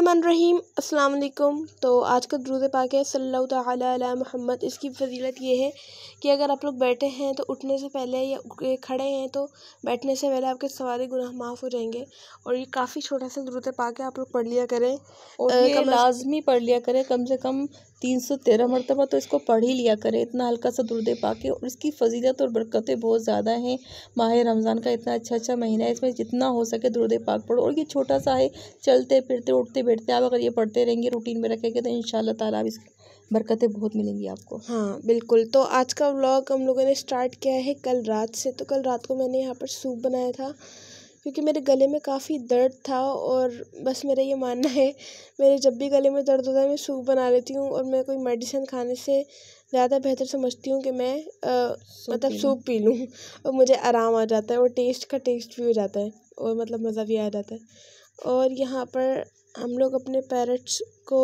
रहीम अस्सलाम वालेकुम तो आज का दरूद पाक है सल्लल्लाहु अलैहि मोहम्मद इसकी फजीलत ये है कि अगर आप लोग बैठे हैं तो उठने से पहले या खड़े हैं तो बैठने से पहले आपके सवारे गुनाह माफ़ हो जाएंगे और ये काफ़ी छोटा सा दरूद पाक है आप लोग पढ़ लिया करें और ये लाजमी पढ़ लिया करें कम से कम तीन सौ तेरह मरतबा तो इसको पढ़ ही लिया करें इतना हल्का सा दुर्द पाके और इसकी फजीलत और बरकतें बहुत ज़्यादा हैं माह रमज़ान का इतना अच्छा अच्छा महीना है इसमें जितना हो सके दुर्दे पाक पढ़ो और ये छोटा सा है चलते फिरते उठते बैठते आप अगर ये पढ़ते रहेंगे रूटीन में रखेंगे तो इन शाला तला आप बरकतें बहुत मिलेंगी आपको हाँ बिल्कुल तो आज का व्लॉग हम लोगों ने स्टार्ट किया है कल रात से तो कल रात को मैंने यहाँ पर सूप बनाया था क्योंकि मेरे गले में काफ़ी दर्द था और बस मेरा ये मानना है मेरे जब भी गले में दर्द होता है मैं सूप बना लेती हूँ और मैं कोई मेडिसिन खाने से ज़्यादा बेहतर समझती हूँ कि मैं आ, मतलब सूप पी लूँ और मुझे आराम आ जाता है और टेस्ट का टेस्ट भी हो जाता है और मतलब मज़ा भी आ जाता है और यहाँ पर हम लोग अपने पैरट्स को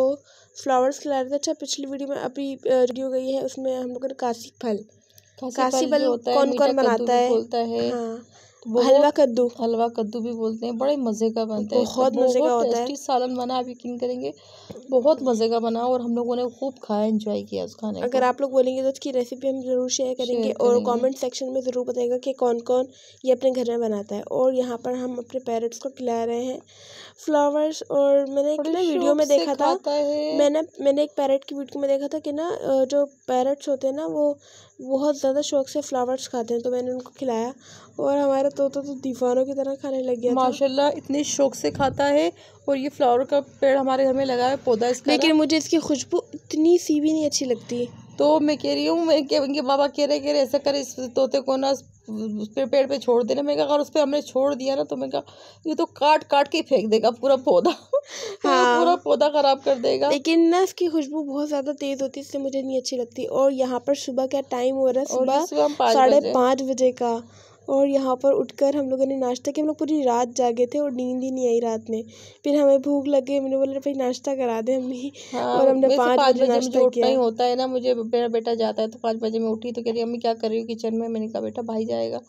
फ्लावर्स खिला रहे थे अच्छा पिछली वीडियो में अभी वीडियो गई है उसमें हम लोग काशी फल काशी, फल, कौन कौन बनाता है, है। हाँ हलवा कद्दू हलवा कद्दू भी बोलते हैं बड़े मज़े का बनता है बहुत तो मज़े का होता है सालन बना आप यकीन करेंगे बहुत मज़े का बना और हम लोगों ने खूब खाया एंजॉय किया उस खाने अगर आप लोग बोलेंगे तो उसकी रेसिपी हम ज़रूर शेयर करेंगे और कमेंट सेक्शन में ज़रूर बताएगा कि कौन कौन ये अपने घर में बनाता है और यहाँ पर हम अपने पेरेंट्स को खिला रहे हैं फ्लावर्स और मैंने एक ना वीडियो में देखा था मैंने मैंने एक पैरट की वीडियो में देखा था कि ना जो पैरट्स होते हैं ना वो बहुत ज़्यादा शौक से फ्लावर्स खाते हैं तो मैंने उनको खिलाया और हमारा तोता तो दीवानों की तरह खाने लग गया माशाल्लाह इतने शौक से खाता है और ये फ्लावर का पेड़ हमारे घर में लगा है पौधा इसका लेकिन मुझे इसकी खुशबू इतनी सी भी नहीं अच्छी लगती तो मैं कह रही हूँ मैं इनके बाबा कह रहे कह रहे ऐसा करे इस तोते को ना उस पर पेड़ पे छोड़ देना मैं अगर उस पर हमने छोड़ दिया ना तो मैं कहा ये तो काट काट के फेंक देगा पूरा पौधा हाँ। पूरा पौधा खराब कर देगा लेकिन ना इसकी खुशबू बहुत ज़्यादा तेज़ होती है इसलिए मुझे नहीं अच्छी लगती और यहाँ पर सुबह का टाइम हो रहा है सुबह साढ़े पाँच बजे का और यहाँ पर उठकर हम लोगों ने नाश्ता किया हम लोग पूरी रात जागे थे और नींद ही नहीं आई रात में फिर हमें भूख लग गई हमने बोला भाई नाश्ता करा दे अम्मी हाँ, और हमने पाँच बजे नाश्ता किया ही होता है ना मुझे मेरा बेटा जाता है तो पाँच बजे में उठी तो कह रही अम्मी क्या कर रही हूँ किचन में मैंने कहा बेटा भाई जाएगा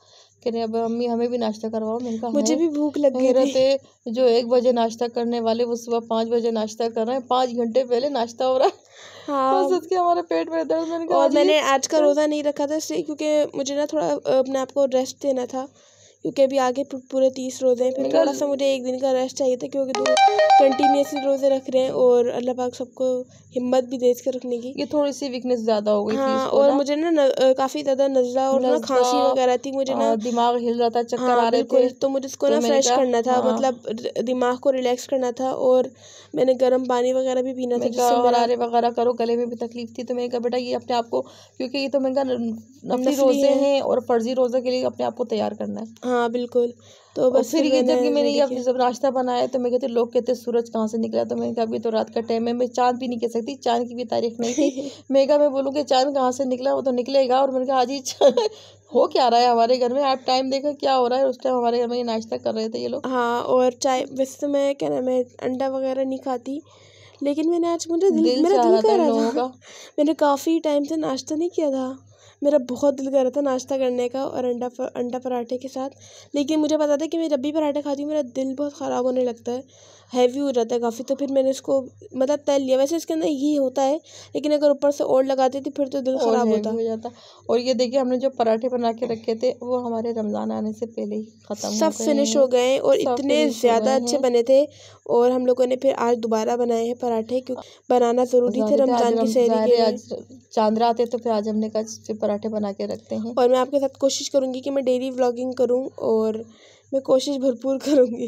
कह रहे अब अम्मी हमें भी नाश्ता करवाओ मैंने कहा मुझे हाँ, भी भूख लग गई थे तो जो एक बजे नाश्ता करने वाले वो सुबह पाँच बजे नाश्ता कर रहे हैं पाँच घंटे पहले नाश्ता हो रहा है हाँ हमारे पेट में दर्द मैंने कहा और मैंने आज का रोज़ा नहीं रखा था इसलिए क्योंकि मुझे ना थोड़ा अपने आप को रेस्ट देना था क्योंकि अभी आगे पूरे तीस रोज़े हैं फिर मतलब थोड़ा सा मुझे एक दिन का रेस्ट चाहिए था क्योंकि दो कंटिन्यूसली रोज़े रख रहे हैं और अल्लाह पाक सबको हिम्मत भी दे कर रखने की ये थोड़ी सी वीकनेस ज़्यादा हो गई हाँ और मुझे ना काफ़ी ज़्यादा नजला और ना खांसी वगैरह थी मुझे ना हाँ, दिमाग हिल रहा था चक्कर हाँ, आ रहे थे तो मुझे इसको ना फ्रेश तो करना था हाँ। मतलब दिमाग को रिलैक्स करना था और मैंने गर्म पानी वगैरह भी पीना था गरारे वगैरह करो गले में भी तकलीफ थी तो मैंने कहा बेटा ये अपने आप को क्योंकि ये तो मैंने कहा नफली रोज़े हैं और फर्जी रोज़े के लिए अपने आप को तैयार करना है हाँ बिल्कुल तो बस फिर ये जब मैंने ये जब नाश्ता बनाया तो मैं कहते लोग कहते सूरज कहाँ से निकला तो मैंने कहा अभी तो रात का टाइम है मैं चांद भी नहीं कह सकती चांद की भी तारीफ नहीं थी मैं कहा मैं बोलूँ कि चांद कहाँ से निकला वो तो निकलेगा और मैंने कहा आज ही हो क्या रहा है हमारे घर में आप टाइम देखा क्या हो रहा है उस टाइम हमारे घर में ये नाश्ता कर रहे थे ये लोग हाँ और चाय वैसे तो मैं क्या ना मैं अंडा वगैरह नहीं खाती लेकिन मैंने आज मुझे दिल, दिल मेरा दिल कर रहा था मैंने काफ़ी टाइम से नाश्ता नहीं किया था मेरा बहुत दिल कर रहा था नाश्ता करने का और अंडा अंडा पराठे के साथ लेकिन मुझे पता था कि मैं जब भी पराठा खाती हूँ मेरा दिल बहुत ख़राब होने लगता है हैवी हो जाता है काफ़ी तो फिर मैंने इसको मतलब तल लिया वैसे इसके अंदर यही होता है लेकिन अगर ऊपर से ओढ़ लगाते थे तो फिर तो दिल ख़राब होता हो जाता और ये देखिए हमने जो पराठे बना के रखे थे वो हमारे रमज़ान आने से पहले ही ख़त्म सब फिनिश हो गए और इतने ज़्यादा अच्छे बने थे और हम लोगों ने फिर आज दोबारा बनाए हैं पराठे क्योंकि बनाना ज़रूरी थे रमज़ान की सहरी के चांद रात है तो फिर आज हमने कहा फिर पराठे बना के रखते हैं और मैं आपके साथ कोशिश करूँगी कि मैं डेली व्लॉगिंग करूँ और मैं कोशिश भरपूर करूँगी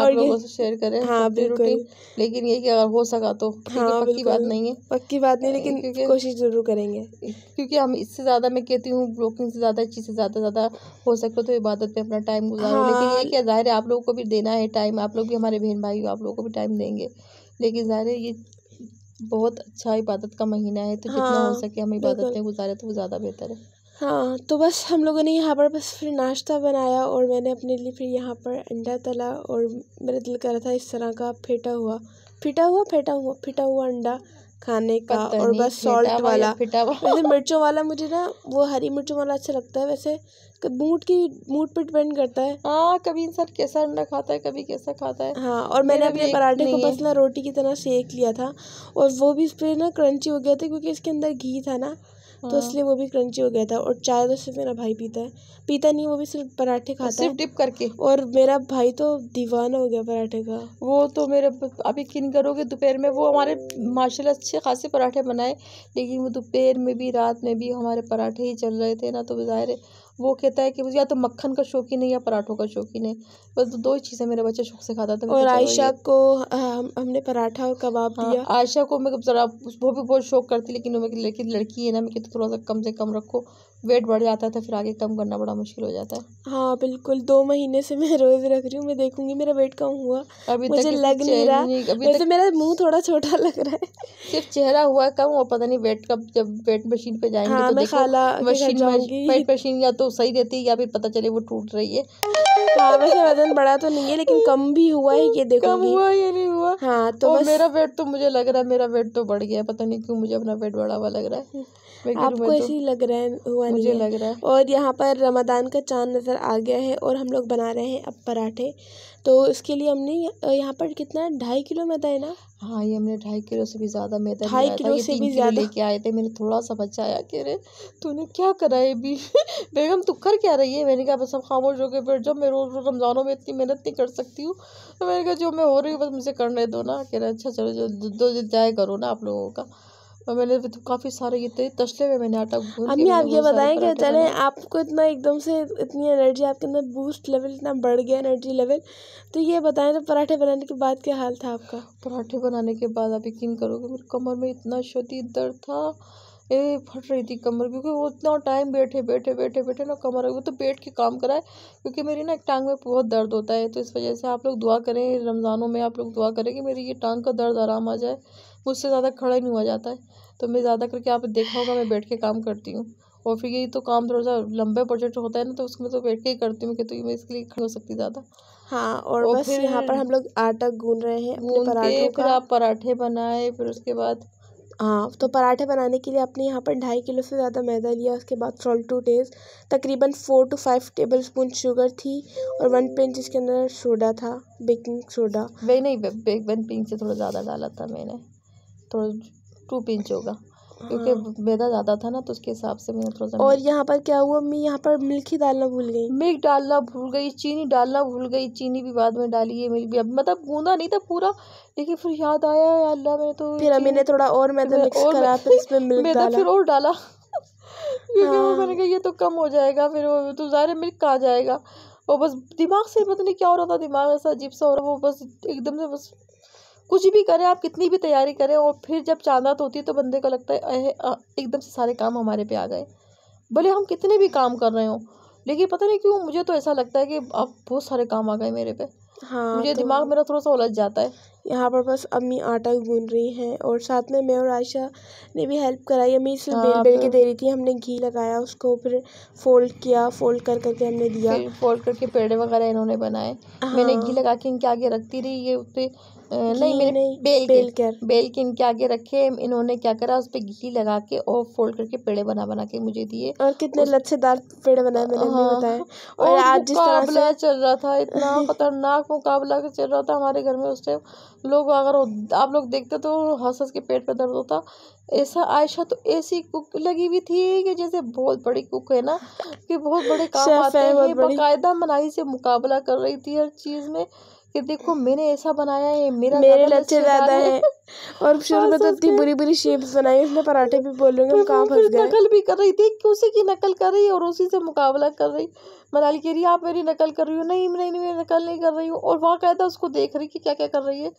और लोगों से शेयर करें हाँ बिल्कुल लेकिन ये कि अगर हो सका तो हाँ पक्की बात नहीं है पक्की बात नहीं लेकिन कोशिश ज़रूर करेंगे क्योंकि हम इससे ज़्यादा मैं कहती हूँ ब्लॉगिंग से ज़्यादा चीज़ से ज़्यादा ज़्यादा हो सके तो इबादत पे अपना टाइम गुजारो हाँ। लेकिन ये क्या ज़ाहिर है आप लोगों को भी देना है टाइम आप लोग भी हमारे बहन भाई आप लोगों को भी टाइम देंगे लेकिन ज़ाहिर है ये बहुत अच्छा इबादत का महीना है तो जितना हो हाँ, सके हम इबादत में गुजारे तो वो ज़्यादा बेहतर है हाँ तो बस हम लोगों ने यहाँ पर बस फिर नाश्ता बनाया और मैंने अपने लिए फिर यहाँ पर अंडा तला और मेरा दिल कर रहा था इस तरह का फेटा हुआ फिटा हुआ फेटा हुआ फिटा हुआ अंडा खाने का और बस सॉल्ट वाला वैसे मिर्चों वाला मुझे ना वो हरी मिर्चों वाला अच्छा लगता है वैसे मूड की मूड पे डिपेंड करता है हाँ कभी इंसान कैसा अंडा खाता है कभी कैसा खाता है हाँ और मैंने अपने पराठे को बस ना रोटी की तरह सेक लिया था और वो भी इस पर ना क्रंची हो गया था क्योंकि इसके अंदर घी था ना तो हाँ। इसलिए वो भी क्रंची हो गया था और चाय तो सिर्फ मेरा भाई पीता है पीता नहीं वो भी सिर्फ पराठे खाता सिर्फ है डिप करके और मेरा भाई तो दीवाना हो गया पराठे का वो तो मेरे अभी किन करोगे दोपहर में वो हमारे माशा अच्छे खासे पराठे बनाए लेकिन वो दोपहर में भी रात में भी हमारे पराठे ही चल रहे थे ना तो ज़ाहिर है वो कहता है कि मुझे या तो मक्खन का शौकीन है या पराठों का शौकीन है बस दो ही चीज़ें मेरा बच्चा शौक से खाता था तो और आयशा को हम हमने पराठा और कबाब हाँ, दिया आयशा को मैं जरा वो भी बहुत शौक करती लेकिन वो मेरी लड़की लड़की है ना मैं कहती थोड़ा सा कम से कम रखो वेट बढ़ जाता है तो फिर आगे कम करना बड़ा मुश्किल हो जाता है हाँ बिल्कुल दो महीने से मैं रोज रख रही हूँ मैं देखूंगी मेरा वेट कम हुआ अभी मुझे तक लग नहीं रहा नहीं। अभी वैसे तक... मेरा मुंह थोड़ा छोटा लग रहा है सिर्फ चेहरा हुआ कम और पता नहीं वेट कब जब वेट मशीन पे जाएंगे हाँ, तो देखो मशीन मशीन या तो सही रहती है या फिर पता चले वो टूट रही है हाँ वैसे वजन बड़ा तो नहीं है लेकिन कम भी हुआ है ये देखो कम हुआ या नहीं हुआ हाँ तो मेरा वेट तो मुझे लग रहा है मेरा वेट तो बढ़ गया पता नहीं क्यों मुझे अपना वेट बढ़ा हुआ लग रहा है हम्म। आपको तो। ऐसे ही लग रहा है हुआ मुझे नहीं लग रहा है और यहाँ पर रमदान का चांद नज़र आ गया है और हम लोग बना रहे हैं अब पराठे तो इसके लिए हमने यहाँ पर कितना ढाई किलो मैदा है ना हाँ ये हमने ढाई किलो से भी ज़्यादा मैदा ढाई किलो से भी ज़्यादा लेके आए थे मैंने थोड़ा सा बचाया कि अरे तूने क्या करा है अभी बेगम तू तो कर क्या रही है मैंने कहा बस अब खामोश हो गए बैठ जाओ मैं रोज़ रोज़ रमज़ानों में इतनी मेहनत नहीं कर सकती हूँ तो मैंने कहा जो मैं हो रही हूँ बस मुझे करने दो ना कह रहे अच्छा चलो जो दो दिन जाए करो ना आप लोगों का और मैंने तो काफ़ी सारे ये तसले में मैंने आटा गूंद अम्मी आप ये बताएं कि चले आपको इतना एकदम से इतनी एनर्जी आपके अंदर बूस्ट लेवल इतना बढ़ गया एनर्जी लेवल तो ये बताएं तो पराठे बनाने के बाद क्या हाल था आपका पराठे बनाने के बाद आप यकीन करोगे मेरे कमर में इतना शदीद दर्द था ए फट रही थी कमर क्योंकि वो इतना टाइम बैठे बैठे बैठे बैठे ना कमर वो तो बैठ के काम कराए क्योंकि मेरी ना एक टांग में बहुत दर्द होता है तो इस वजह से आप लोग दुआ करें रमज़ानों में आप लोग दुआ करें कि मेरी ये टांग का दर्द आराम आ जाए मुझसे ज़्यादा खड़ा नहीं हुआ जाता है तो मैं ज़्यादा करके आप देखा होगा मैं बैठ के काम करती हूँ और फिर यही तो काम थोड़ा सा लंबे प्रोजेक्ट होता है ना तो उसमें तो बैठ के ही करती हूँ कि तो मैं इसके लिए खड़ी हो सकती ज़्यादा हाँ और, और बस यहाँ पर हम लोग आटा गून रहे हैं गून के फिर आप पराठे बनाए फिर उसके बाद हाँ तो पराठे बनाने के लिए आपने यहाँ पर ढाई किलो से ज़्यादा मैदा लिया उसके बाद सॉल्ट टू डेज तकरीबन four to five tablespoon sugar थी और वन पिंच इसके अंदर सोडा था बेकिंग सोडा वही नहीं वन पिंच से थोड़ा ज़्यादा डाला था मैंने टू पिंच होगा हाँ। क्योंकि मैदा ज़्यादा था ना तो उसके हिसाब से मैंने थोड़ा और यहाँ पर क्या हुआ मैं यहाँ पर मिल्क ही डालना भूल गई मिल्क डालना भूल गई चीनी डालना भूल गई चीनी भी बाद में डाली है मिल्क भी अब मतलब गूंदा नहीं था पूरा लेकिन फिर याद आया अल्लाह मैं तो फिर मैंने थोड़ा और मैदा मिक्स करा फिर इसमें मिल्क डाला फिर और डाला क्योंकि वो मैंने हाँ। कहा ये तो कम हो जाएगा फिर वो तो ज़ाहिर मिल्क आ जाएगा वो बस दिमाग से पता नहीं क्या हो रहा था दिमाग ऐसा अजीब सा हो रहा वो बस एकदम से बस कुछ भी करें आप कितनी भी तैयारी करें और फिर जब चांदात तो होती है तो बंदे को लगता है एकदम से सारे काम हमारे पे आ गए भले हम कितने भी काम कर रहे हो लेकिन पता नहीं क्यों मुझे तो ऐसा लगता है कि अब बहुत सारे काम आ गए मेरे पे हाँ मुझे तो दिमाग मेरा थोड़ा सा उलझ जाता है यहाँ पर बस अम्मी आटा गून रही हैं और साथ में मैं और आयशा ने भी हेल्प कराई अम्मी हाँ, बेल बेल के तो दे रही थी हमने घी लगाया उसको फिर फोल्ड किया फोल्ड कर करके हमने दिया फोल्ड करके पेड़े वगैरह इन्होंने बनाए हाँ। मैंने घी हाँ। लगा के इनके आगे रखती रही ये उस पर नहीं मेरे बेल बेल के बेल के इनके आगे रखे इन्होंने क्या करा उस पर घी लगा के और फोल्ड करके पेड़े बना बना के मुझे दिए और कितने उस... लच्छेदार पेड़े बनाए मैंने हाँ, बताया और, और आज जिस मुकाबला चल रहा था इतना खतरनाक मुकाबला चल रहा था हमारे घर में उस टाइम लोग अगर आप लोग देखते तो हंस हंस के पेट पर दर्द होता ऐसा आयशा तो ऐसी कुक लगी हुई थी कि जैसे बहुत बड़ी कुक है ना कि बहुत बड़े काम आते हैं बाकायदा मनाही से मुकाबला कर रही थी हर चीज़ में कि देखो मैंने ऐसा बनाया है मेरा मेरे लच्छे ज़्यादा है और शुरू में तो इतनी बुरी बुरी शेप्स बनाई उसने पराठे भी बोल रहे नकल भी कर रही थी कि उसी की नकल कर रही और उसी से मुकाबला कर रही मनाली कह रही आप मेरी नकल कर रही हो नहीं नहीं नहीं नकल नहीं कर रही हूँ और वहाँ कहता उसको देख रही कि क्या क्या कर रही है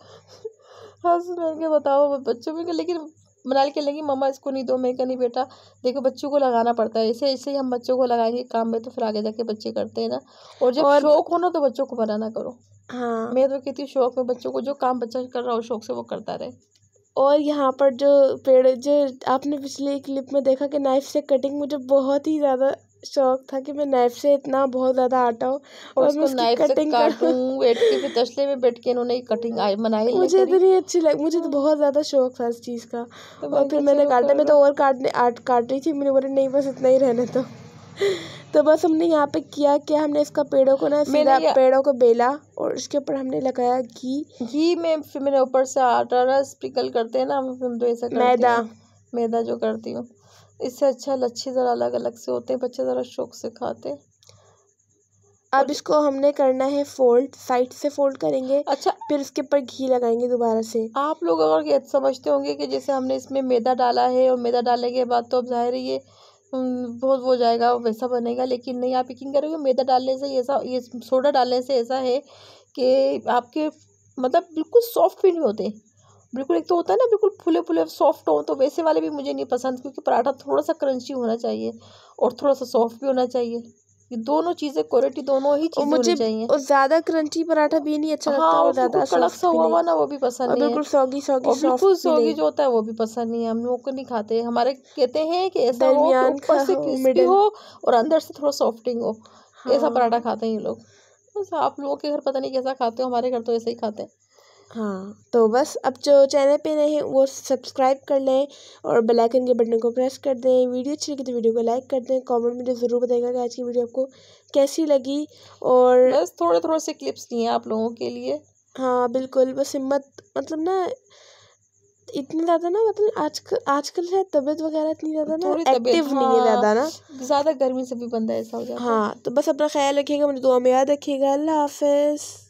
हाँ मैंने बताओ बच्चों में लेकिन मनाली कह लगी मम्मा इसको नहीं दो मैं कह नहीं बेटा देखो बच्चों को लगाना पड़ता है ऐसे ऐसे ही हम बच्चों को लगाएंगे काम में तो फिर आगे जाके बच्चे करते हैं ना और जब और शौक हो ना तो बच्चों को बनाना करो हाँ मैं तो कहती हूँ शौक में बच्चों को जो काम बच्चा कर रहा हो शौक से वो करता रहे और यहाँ पर जो पेड़ जो आपने पिछले क्लिप में देखा कि नाइफ से कटिंग मुझे बहुत ही ज़्यादा शौक था कि मैं नाइफ से इतना बहुत ज़्यादा आटा हो और उसको नाइफ कटिंग काटूं बैठ के फिर तसले में बैठ के इन्होंने कटिंग हाँ। आई बनाई मुझे इतनी अच्छी लगी मुझे तो बहुत ज़्यादा शौक था इस चीज़ का तो और फिर मैंने काटा मैं तो और काटने आट काट रही थी मेरे बोले नहीं बस इतना ही रहने तो तो बस हमने यहाँ पे किया क्या हमने इसका पेड़ों को ना सीधा पेड़ों को बेला और उसके ऊपर हमने लगाया घी घी में फिर मैंने ऊपर से आटा ना स्प्रिकल करते हैं ना हम तो ऐसा मैदा मैदा जो करती हूँ इससे अच्छा लच्छे ज़रा अलग अलग से होते हैं बच्चे ज़रा शौक से खाते हैं अब इसको हमने करना है फोल्ड साइड से फोल्ड करेंगे अच्छा फिर इसके ऊपर घी लगाएंगे दोबारा से आप लोग अगर समझते होंगे कि जैसे हमने इसमें मैदा डाला है और मैदा डालने के बाद तो अब जाहिर है ये बहुत वो जाएगा वैसा बनेगा लेकिन नहीं आप यकीन करोगे मैदा डालने से ऐसा ये सोडा डालने से ऐसा है कि आपके मतलब बिल्कुल सॉफ्ट भी नहीं होते बिल्कुल एक तो होता है ना बिल्कुल फूले फूले सॉफ्ट हो तो वैसे वाले भी मुझे नहीं पसंद क्योंकि पराठा थोड़ा सा क्रंची होना चाहिए और थोड़ा सा सॉफ्ट भी होना चाहिए ये दोनों चीजें क्वालिटी दोनों ही चीजें मुझे चाहिए और ज्यादा क्रंची पराठा भी नहीं अच्छा हाँ, लगता और कड़क सा हुआ ना वो भी पसंद नहीं बिल्कुल सौगी सौगी बिल्कुल सौगी जो होता है वो भी पसंद नहीं है हम लोग को नहीं खाते हमारे कहते हैं कि ऐसा हो से क्रिस्पी हो और अंदर से थोड़ा सॉफ्टिंग हो ऐसा हाँ। पराठा खाते हैं ये लोग आप लोगों के घर पता नहीं कैसा खाते हो हमारे घर तो ऐसे ही खाते हैं हाँ तो बस अब जो चैनल पे हैं वो सब्सक्राइब कर लें और बेल आइकन के बटन को प्रेस कर दें वीडियो अच्छी लगी तो वीडियो को लाइक कर दें कमेंट में तो ज़रूर बताएगा कि आज की वीडियो आपको कैसी लगी और बस थोड़े थोड़े से क्लिप्स दिए आप लोगों के लिए हाँ बिल्कुल बस हिम्मत मतलब ना इतनी ज़्यादा ना मतलब आज आजकल है तबीयत वगैरह इतनी ज़्यादा ना एक्टिव हाँ, नहीं है हाँ, ज़्यादा ना ज़्यादा गर्मी से भी बंदा ऐसा हो जाता है हाँ तो बस अपना ख्याल रखिएगा मुझे दुआ में याद रखिएगा अल्लाह हाफिज़